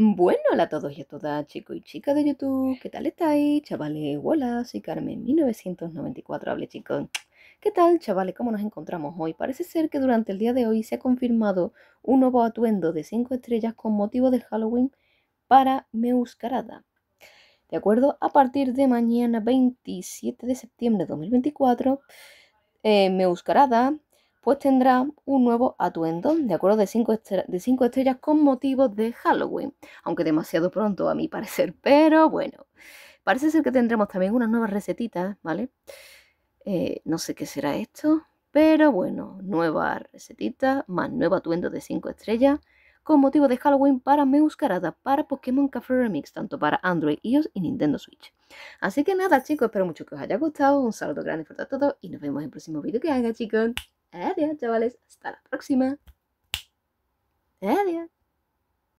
Bueno, hola a todos y a todas, chicos y chicas de YouTube. ¿Qué tal estáis, chavales? Hola, soy Carmen 1994. Hable, chicos. ¿Qué tal, chavales? ¿Cómo nos encontramos hoy? Parece ser que durante el día de hoy se ha confirmado un nuevo atuendo de 5 estrellas con motivo de Halloween para Meuscarada. ¿De acuerdo? A partir de mañana 27 de septiembre de 2024, eh, Meuscarada pues tendrá un nuevo atuendo de acuerdo de 5 estrellas, de cinco estrellas con motivos de Halloween, aunque demasiado pronto a mi parecer, pero bueno, parece ser que tendremos también unas nuevas recetitas, ¿vale? Eh, no sé qué será esto, pero bueno, nueva recetita, más nuevo atuendo de 5 estrellas con motivo de Halloween para Meuscarada, para Pokémon Café Remix, tanto para Android, iOS y Nintendo Switch. Así que nada chicos, espero mucho que os haya gustado, un saludo grande fuerte a todos y nos vemos en el próximo vídeo que haga chicos. Adiós, chavales. Hasta la próxima. Adiós.